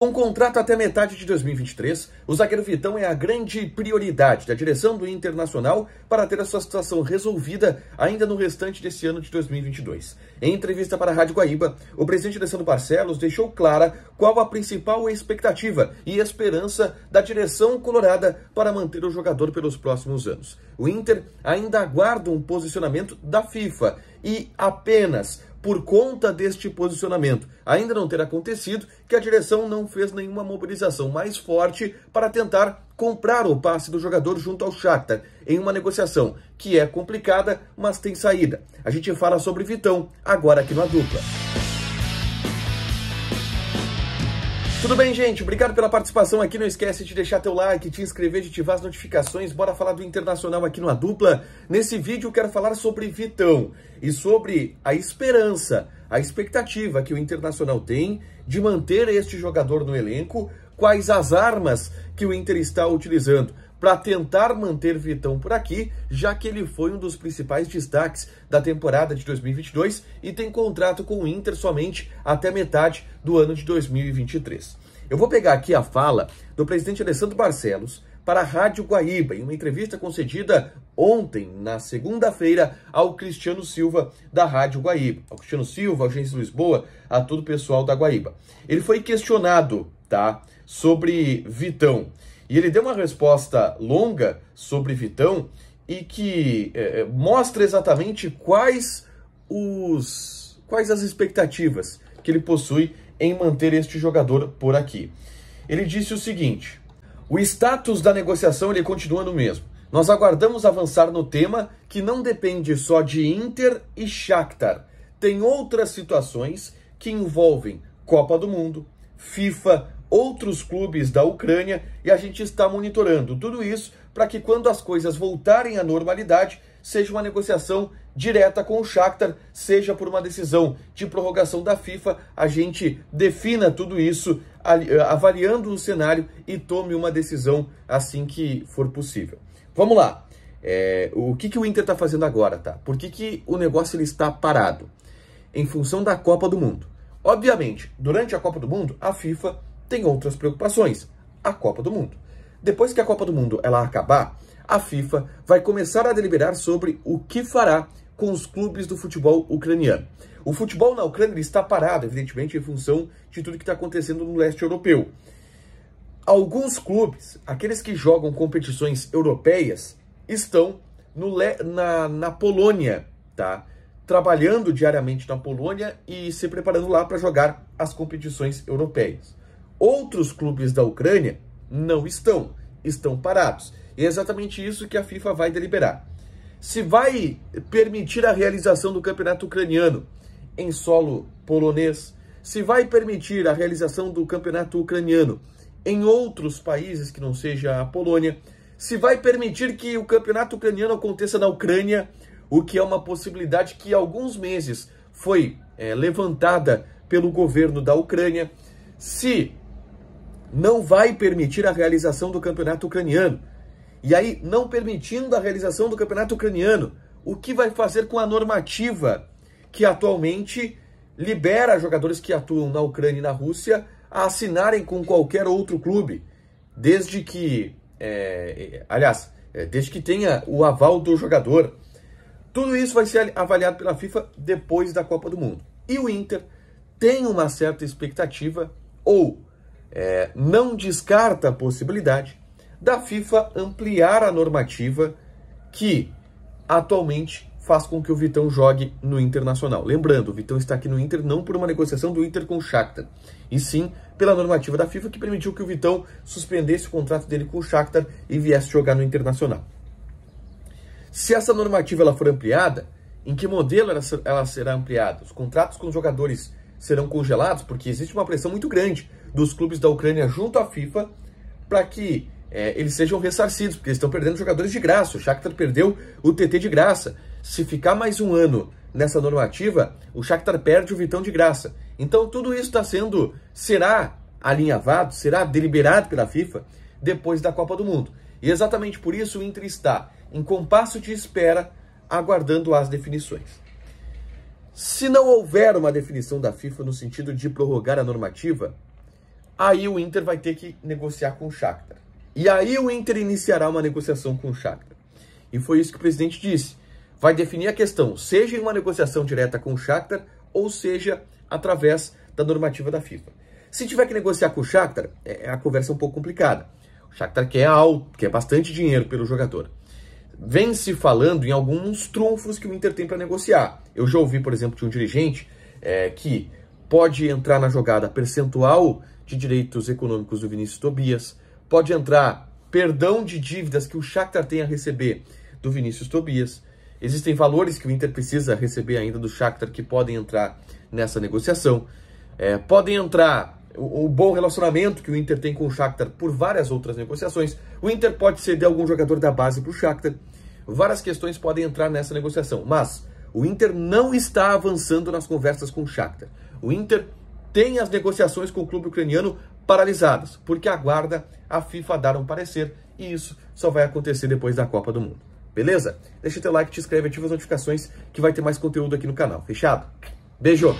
Com contrato até metade de 2023, o zagueiro Vitão é a grande prioridade da direção do Internacional para ter a sua situação resolvida ainda no restante desse ano de 2022. Em entrevista para a Rádio Guaíba, o presidente Alessandro Barcelos deixou clara qual a principal expectativa e esperança da direção colorada para manter o jogador pelos próximos anos. O Inter ainda aguarda um posicionamento da FIFA e apenas por conta deste posicionamento. Ainda não ter acontecido que a direção não fez nenhuma mobilização mais forte para tentar comprar o passe do jogador junto ao Shakhtar em uma negociação que é complicada, mas tem saída. A gente fala sobre Vitão agora aqui na dupla. Tudo bem, gente? Obrigado pela participação aqui. Não esquece de deixar teu like, te inscrever, de ativar as notificações. Bora falar do Internacional aqui numa Dupla. Nesse vídeo eu quero falar sobre Vitão e sobre a esperança, a expectativa que o Internacional tem de manter este jogador no elenco, quais as armas que o Inter está utilizando para tentar manter Vitão por aqui, já que ele foi um dos principais destaques da temporada de 2022 e tem contrato com o Inter somente até metade do ano de 2023. Eu vou pegar aqui a fala do presidente Alessandro Barcelos para a Rádio Guaíba, em uma entrevista concedida ontem, na segunda-feira, ao Cristiano Silva da Rádio Guaíba. Ao Cristiano Silva, ao Gênesis Lisboa, a todo o pessoal da Guaíba. Ele foi questionado, tá, sobre Vitão. E ele deu uma resposta longa sobre Vitão e que é, é, mostra exatamente quais os quais as expectativas que ele possui em manter este jogador por aqui. Ele disse o seguinte: o status da negociação ele continua no mesmo. Nós aguardamos avançar no tema que não depende só de Inter e Shakhtar. Tem outras situações que envolvem Copa do Mundo, FIFA, outros clubes da Ucrânia e a gente está monitorando tudo isso para que quando as coisas voltarem à normalidade, seja uma negociação direta com o Shakhtar, seja por uma decisão de prorrogação da FIFA, a gente defina tudo isso eh, avaliando o cenário e tome uma decisão assim que for possível. Vamos lá. É, o que, que o Inter está fazendo agora, tá? Por que, que o negócio ele está parado? Em função da Copa do Mundo. Obviamente, durante a Copa do Mundo, a FIFA tem outras preocupações. A Copa do Mundo. Depois que a Copa do Mundo ela acabar, a FIFA vai começar a deliberar sobre o que fará com os clubes do futebol ucraniano. O futebol na Ucrânia está parado, evidentemente, em função de tudo que está acontecendo no leste europeu. Alguns clubes, aqueles que jogam competições europeias, estão no, na, na Polônia, tá? trabalhando diariamente na Polônia e se preparando lá para jogar as competições europeias. Outros clubes da Ucrânia não estão, estão parados. E é exatamente isso que a FIFA vai deliberar. Se vai permitir a realização do campeonato ucraniano em solo polonês, se vai permitir a realização do campeonato ucraniano em outros países que não seja a Polônia, se vai permitir que o campeonato ucraniano aconteça na Ucrânia o que é uma possibilidade que há alguns meses foi é, levantada pelo governo da Ucrânia, se não vai permitir a realização do campeonato ucraniano. E aí, não permitindo a realização do campeonato ucraniano, o que vai fazer com a normativa que atualmente libera jogadores que atuam na Ucrânia e na Rússia a assinarem com qualquer outro clube, desde que, é, é aliás, é, desde que tenha o aval do jogador. Tudo isso vai ser avaliado pela FIFA depois da Copa do Mundo. E o Inter tem uma certa expectativa, ou é, não descarta a possibilidade, da FIFA ampliar a normativa que atualmente faz com que o Vitão jogue no Internacional. Lembrando, o Vitão está aqui no Inter não por uma negociação do Inter com o Shakhtar, e sim pela normativa da FIFA que permitiu que o Vitão suspendesse o contrato dele com o Shakhtar e viesse jogar no Internacional. Se essa normativa ela for ampliada, em que modelo ela, será ampliada? Os contratos com os jogadores serão congelados? Porque existe uma pressão muito grande dos clubes da Ucrânia junto à FIFA para que é, eles sejam ressarcidos, porque eles estão perdendo jogadores de graça. O Shakhtar perdeu o TT de graça. Se ficar mais um ano nessa normativa, o Shakhtar perde o Vitão de graça. Então tudo isso está sendo, será alinhavado, será deliberado pela FIFA depois da Copa do Mundo. E exatamente por isso o Inter está em compasso de espera, aguardando as definições. Se não houver uma definição da FIFA no sentido de prorrogar a normativa, aí o Inter vai ter que negociar com o Shakhtar. E aí o Inter iniciará uma negociação com o Shakhtar. E foi isso que o presidente disse. Vai definir a questão, seja em uma negociação direta com o Shakhtar ou seja através da normativa da FIFA. Se tiver que negociar com o Shakhtar, é, é a conversa é um pouco complicada. O Shakhtar quer alto, quer bastante dinheiro pelo jogador vem se falando em alguns trunfos que o Inter tem para negociar. Eu já ouvi, por exemplo, de um dirigente é, que pode entrar na jogada percentual de direitos econômicos do Vinícius Tobias, pode entrar perdão de dívidas que o Shakhtar tem a receber do Vinícius Tobias. Existem valores que o Inter precisa receber ainda do Shakhtar que podem entrar nessa negociação. É, podem entrar o, o, bom relacionamento que o Inter tem com o Shakhtar por várias outras negociações. O Inter pode ceder algum jogador da base para o Shakhtar. Várias questões podem entrar nessa negociação, mas o Inter não está avançando nas conversas com o Shakhtar. O Inter tem as negociações com o clube ucraniano paralisadas, porque aguarda a FIFA dar um parecer e isso só vai acontecer depois da Copa do Mundo. Beleza? Deixa teu like, te inscreve, ativa as notificações que vai ter mais conteúdo aqui no canal. Fechado? Beijo!